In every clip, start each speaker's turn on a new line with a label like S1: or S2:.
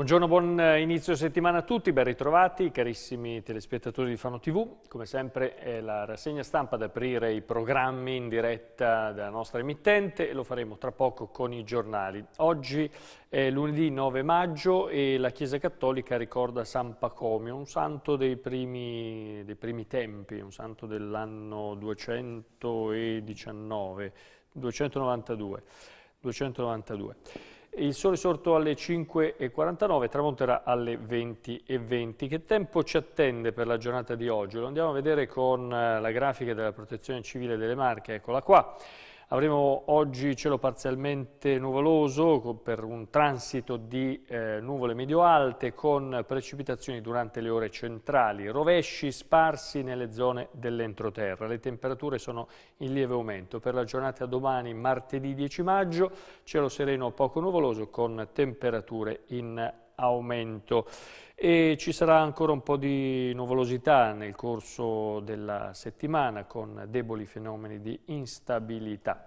S1: Buongiorno, buon inizio settimana a tutti, ben ritrovati carissimi telespettatori di Fano TV. Come sempre è la rassegna stampa ad aprire i programmi in diretta della nostra emittente e lo faremo tra poco con i giornali. Oggi è lunedì 9 maggio e la Chiesa Cattolica ricorda San Pacomio, un santo dei primi, dei primi tempi, un santo dell'anno 219, 292. 292. Il sole sorto alle 5.49, tramonterà alle 20.20. Che tempo ci attende per la giornata di oggi? Lo andiamo a vedere con eh, la grafica della protezione civile delle Marche, eccola qua. Avremo oggi cielo parzialmente nuvoloso per un transito di eh, nuvole medio-alte con precipitazioni durante le ore centrali, rovesci sparsi nelle zone dell'entroterra. Le temperature sono in lieve aumento. Per la giornata domani, martedì 10 maggio, cielo sereno poco nuvoloso con temperature in aumento aumento. E ci sarà ancora un po' di nuvolosità nel corso della settimana con deboli fenomeni di instabilità.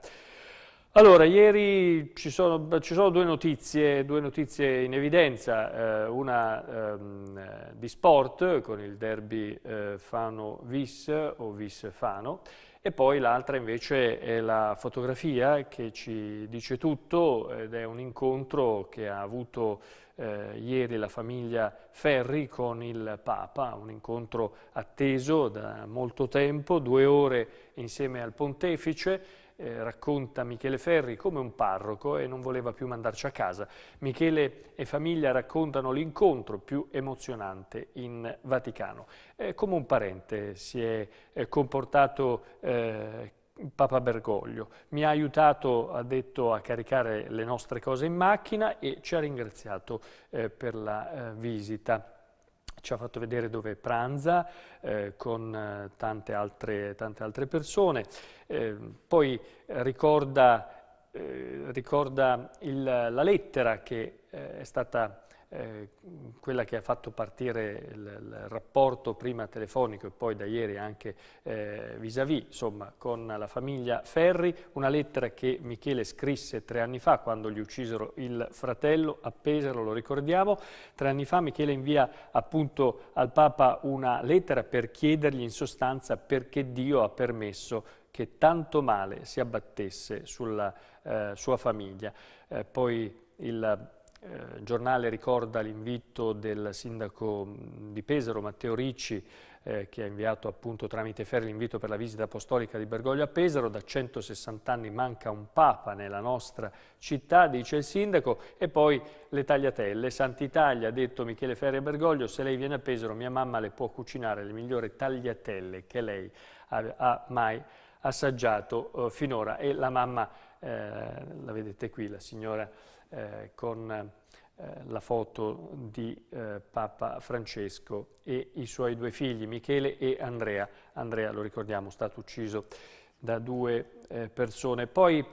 S1: Allora, ieri ci sono, ci sono due, notizie, due, notizie, in evidenza, eh, una ehm, eh, di sport con il derby eh, Fano-Vis o Vis-Fano e poi l'altra invece è la fotografia che ci dice tutto ed è un incontro che ha avuto eh, ieri la famiglia Ferri con il Papa, un incontro atteso da molto tempo, due ore insieme al Pontefice eh, racconta Michele Ferri come un parroco e non voleva più mandarci a casa. Michele e famiglia raccontano l'incontro più emozionante in Vaticano. Eh, come un parente si è eh, comportato eh, Papa Bergoglio. Mi ha aiutato, ha detto, a caricare le nostre cose in macchina e ci ha ringraziato eh, per la eh, visita ci ha fatto vedere dove pranza eh, con eh, tante altre, tante altre persone, eh, poi ricorda, eh, ricorda il, la lettera che eh, è stata eh, quella che ha fatto partire il, il, rapporto prima telefonico e poi da ieri anche eh, vis-à-vis, eh, -vis, insomma, con la famiglia Ferri, una lettera che Michele scrisse tre anni fa quando gli uccisero il fratello a Pesaro, lo ricordiamo. Tre anni fa Michele invia appunto al Papa una lettera per chiedergli in sostanza perché Dio ha permesso che tanto male si abbattesse sulla eh, sua famiglia. Eh, poi il eh, il giornale ricorda l'invito del sindaco mm, di Pesaro, Matteo Ricci, eh, che ha inviato appunto tramite Ferri l'invito per la visita apostolica di Bergoglio a Pesaro. Da 160 anni manca un papa nella nostra città, dice il sindaco. E poi le tagliatelle. Sant'Italia, ha detto Michele Ferri a Bergoglio, se lei viene a Pesaro mia mamma le può cucinare le migliori tagliatelle che lei ha, mai assaggiato eh, finora. E la mamma, eh, la vedete qui, la signora eh, con eh, la foto di eh, Papa Francesco e i suoi due figli, Michele e Andrea. Andrea, lo ricordiamo, è stato ucciso da due eh, persone. Poi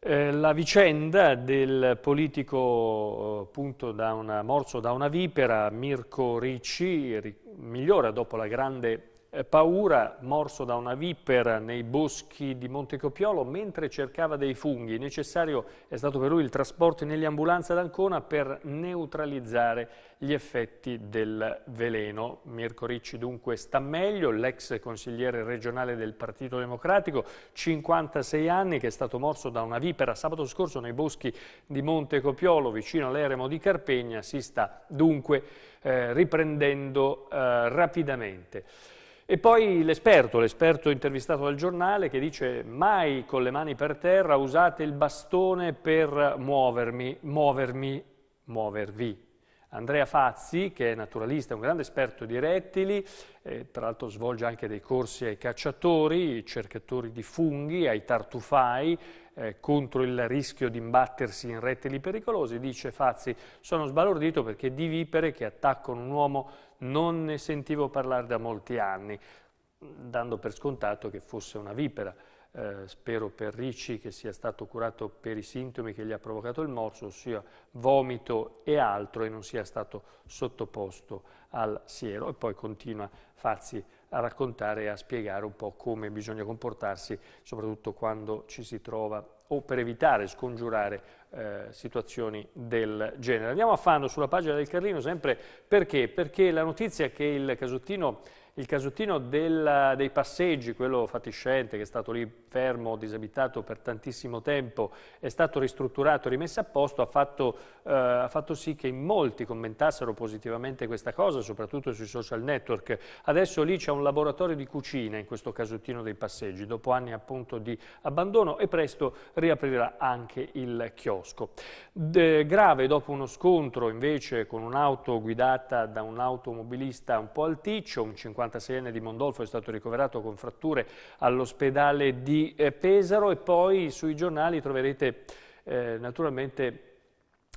S1: eh, la vicenda del politico appunto da una, morso da una vipera, Mirko Ricci, ri, migliora dopo la grande eh, paura, morso da una vipera nei boschi di Montecopiolo mentre cercava dei funghi. Necessario è stato per lui il trasporto in ambulanza ad Ancona per neutralizzare gli effetti del veleno. Mirko Ricci dunque sta meglio, l'ex consigliere regionale del Partito Democratico, 56 anni, che è stato morso da una vipera sabato scorso nei boschi di Montecopiolo vicino all'eremo di Carpegna, si sta dunque eh, riprendendo eh, rapidamente. E poi l'esperto, l'esperto intervistato dal giornale che dice mai con le mani per terra usate il bastone per muovermi, muovermi, muovervi. Andrea Fazzi, che è naturalista, è un grande esperto di rettili, eh, tra l'altro svolge anche dei corsi ai cacciatori, ai cercatori di funghi, ai tartufai, eh, contro il rischio di imbattersi in rettili pericolosi, dice Fazzi, sono sbalordito perché di vipere che attaccano un uomo non ne sentivo parlare da molti anni, dando per scontato che fosse una vipera. Eh, spero per Ricci che sia stato curato per i sintomi che gli ha provocato il morso, ossia vomito e altro, e non sia stato sottoposto al siero. E poi continua Fazzi a raccontare e a spiegare un po' come bisogna comportarsi, soprattutto quando ci si trova o per evitare, scongiurare eh, situazioni del genere. Andiamo a Fano sulla pagina del Carlino sempre perché? Perché la notizia che il casottino il casottino del, dei passeggi, quello fatiscente che è stato lì fermo, disabitato per tantissimo tempo, è stato ristrutturato, rimesso a posto, ha fatto, eh, ha fatto sì che in molti commentassero positivamente questa cosa, soprattutto sui social network. Adesso lì c'è un laboratorio di cucina in questo casuttino dei passeggi, dopo anni appunto di abbandono e presto riaprirà anche il chiosco. De, grave dopo uno scontro invece con un'auto guidata da un automobilista un po' alticcio, un 50 46enne di Mondolfo è stato ricoverato con fratture all'ospedale di eh, Pesaro e poi sui giornali troverete eh, naturalmente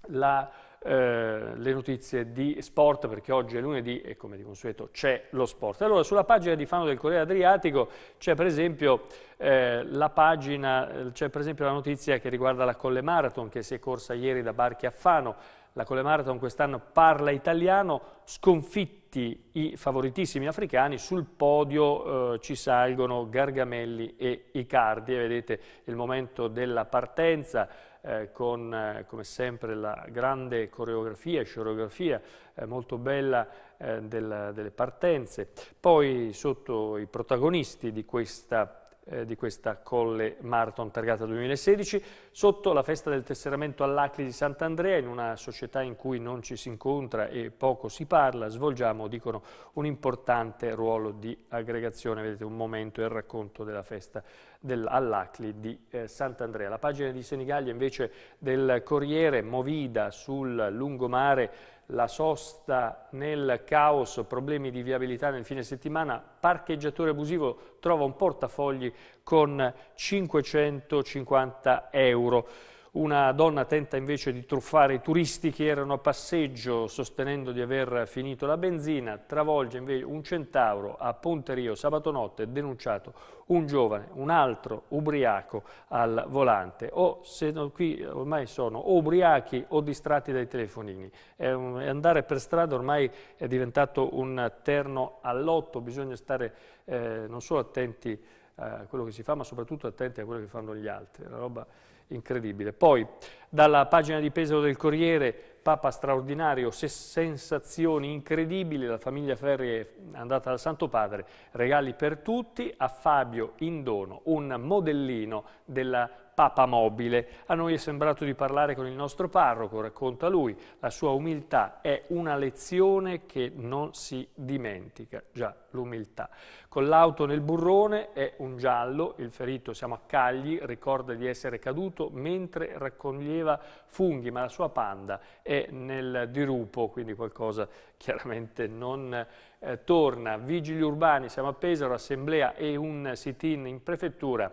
S1: la... Eh, le notizie di sport perché oggi è lunedì e come di consueto c'è lo sport. Allora sulla pagina di Fano del Corriere Adriatico c'è per esempio eh, la pagina, c'è per esempio la notizia che riguarda la Colle Marathon che si è corsa ieri da Barchi a Fano. La Colle Marathon quest'anno parla italiano, sconfitta tutti i favoritissimi africani, sul podio eh, ci salgono Gargamelli e Icardi, e vedete il momento della partenza eh, con eh, come sempre la grande coreografia, scenografia eh, molto bella eh, della, delle partenze, poi sotto i protagonisti di questa eh, di questa Colle Marathon targata 2016, sotto la festa del tesseramento all'Acli di Sant'Andrea, in una società in cui non ci si incontra e poco si parla, svolgiamo, dicono, un importante ruolo di aggregazione. Vedete un momento e il racconto della festa del, all'Acli di eh, Sant'Andrea. La pagina di Senigallia invece del Corriere Movida sul lungomare la sosta nel caos, problemi di viabilità nel fine settimana, parcheggiatore abusivo trova un portafogli con 550 euro. Una donna tenta invece di truffare i turisti che erano a passeggio sostenendo di aver finito la benzina, travolge invece un centauro a Ponte Rio sabato notte, denunciato un giovane, un altro ubriaco al volante. O se no, qui ormai sono o ubriachi o distratti dai telefonini. Eh, andare per strada ormai è diventato un terno all'otto, bisogna stare eh, non solo attenti eh, a quello che si fa, ma soprattutto attenti a quello che fanno gli altri. La roba incredibile. Poi, dalla pagina di Pesaro del Corriere, Papa straordinario, sensazioni incredibili, la famiglia Ferri è andata dal Santo Padre, regali per tutti, a Fabio in dono un modellino della Papa Mobile. A noi è sembrato di parlare con il nostro parroco, racconta lui. La sua umiltà è una lezione che non si dimentica. Già, l'umiltà. Con l'auto nel burrone è un giallo, il ferito, siamo a Cagli, ricorda di essere caduto mentre raccoglieva funghi, ma la sua panda è nel dirupo, quindi qualcosa chiaramente non eh, torna. Vigili urbani, siamo a Pesaro, assemblea e un sit-in in prefettura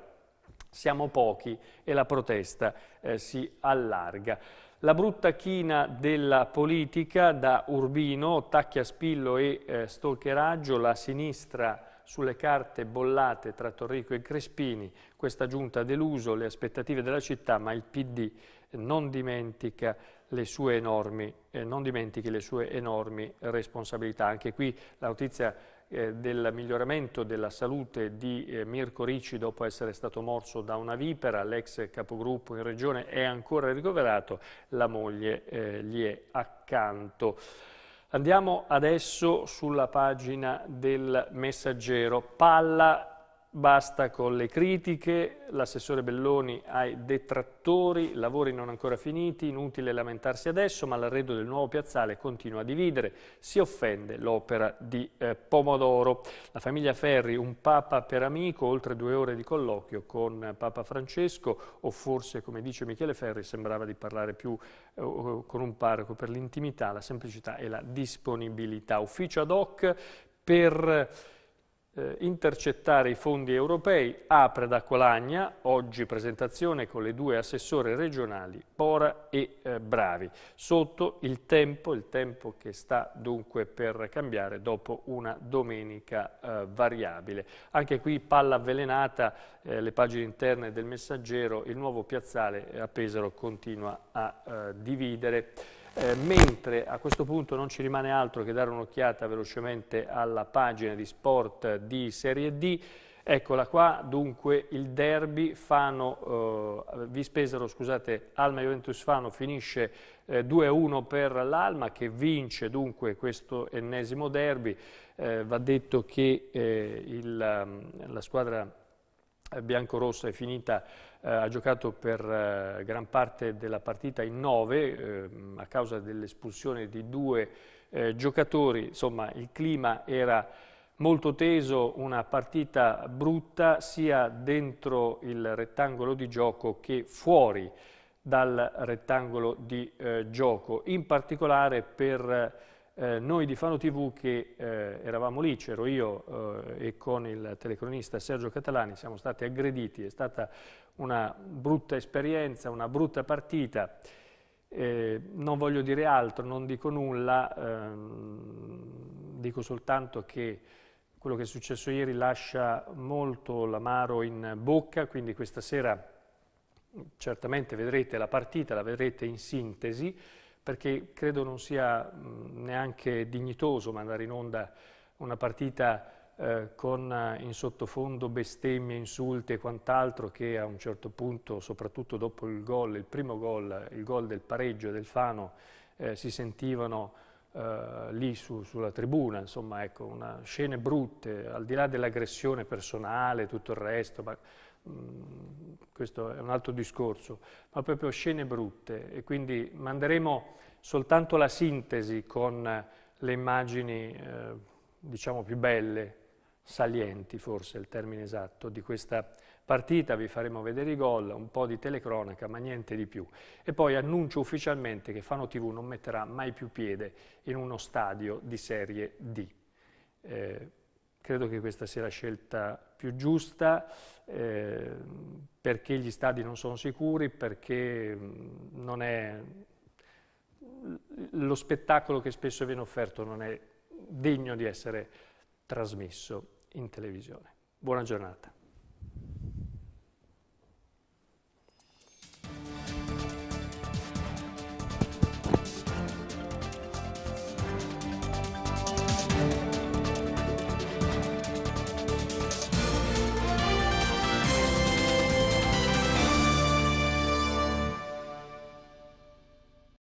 S1: siamo pochi e la protesta eh, si allarga. La brutta china della politica da Urbino, tacchi spillo e eh, stolcheraggio, la sinistra sulle carte bollate tra Torrico e Crespini, questa giunta ha deluso le aspettative della città, ma il PD eh, non dimentica le sue enormi, eh, non dimentichi le sue enormi responsabilità. Anche qui la notizia eh, del miglioramento della salute di eh, Mirko Ricci dopo essere stato morso da una vipera, l'ex capogruppo in regione è ancora ricoverato, la moglie eh, gli è accanto. Andiamo adesso sulla pagina del messaggero. Palla Basta con le critiche, l'assessore Belloni ai detrattori, lavori non ancora finiti, inutile lamentarsi adesso, ma l'arredo del nuovo piazzale continua a dividere, si offende l'opera di eh, Pomodoro. La famiglia Ferri, un papa per amico, oltre due ore di colloquio con eh, Papa Francesco, o forse, come dice Michele Ferri, sembrava di parlare più eh, con un parroco per l'intimità, la semplicità e la disponibilità. Ufficio ad hoc per eh, intercettare i fondi europei, apre da Colagna, oggi presentazione con le due assessore regionali, Pora e eh, Bravi, sotto il tempo, il tempo che sta dunque per cambiare dopo una domenica eh, variabile. Anche qui palla avvelenata, eh, le pagine interne del messaggero, il nuovo piazzale a Pesaro continua a eh, dividere. Eh, mentre a questo punto non ci rimane altro che dare un'occhiata velocemente alla pagina di sport di Serie D. Eccola qua, dunque il derby Fano, eh, Vispesaro, scusate, Alma Juventus Fano finisce eh, 2-1 per l'Alma che vince dunque questo ennesimo derby. Eh, va detto che eh, il, ehm, la squadra biancorossa è finita, eh, ha giocato per eh, gran parte della partita in nove eh, a causa dell'espulsione di due eh, giocatori, insomma il clima era molto teso, una partita brutta sia dentro il rettangolo di gioco che fuori dal rettangolo di eh, gioco, in particolare per eh, noi di Fano TV che eh, eravamo lì, c'ero io eh, e con il telecronista Sergio Catalani, siamo stati aggrediti, è stata una brutta esperienza, una brutta partita, eh, non voglio dire altro, non dico nulla, ehm, dico soltanto che quello che è successo ieri lascia molto l'amaro in bocca, quindi questa sera certamente vedrete la partita, la vedrete in sintesi, perché credo non sia neanche dignitoso mandare in onda una partita eh, con eh, in sottofondo bestemmie, insulti e quant'altro che a un certo punto, soprattutto dopo il gol, il primo gol, il gol del pareggio del Fano, eh, si sentivano eh, lì su, sulla tribuna, insomma, ecco, una, scene brutte, al di là dell'aggressione personale e tutto il resto, ma Mm, questo è un altro discorso, ma proprio scene brutte e quindi manderemo soltanto la sintesi con le immagini eh, diciamo più belle, salienti forse è il termine esatto, di questa partita, vi faremo vedere i gol, un po' di telecronaca, ma niente di più. E poi annuncio ufficialmente che Fano TV non metterà mai più piede in uno stadio di serie D. Eh, Credo che questa sia la scelta più giusta eh, perché gli stadi non sono sicuri, perché mm, non è, lo spettacolo che spesso viene offerto non è degno di essere trasmesso in televisione. Buona giornata.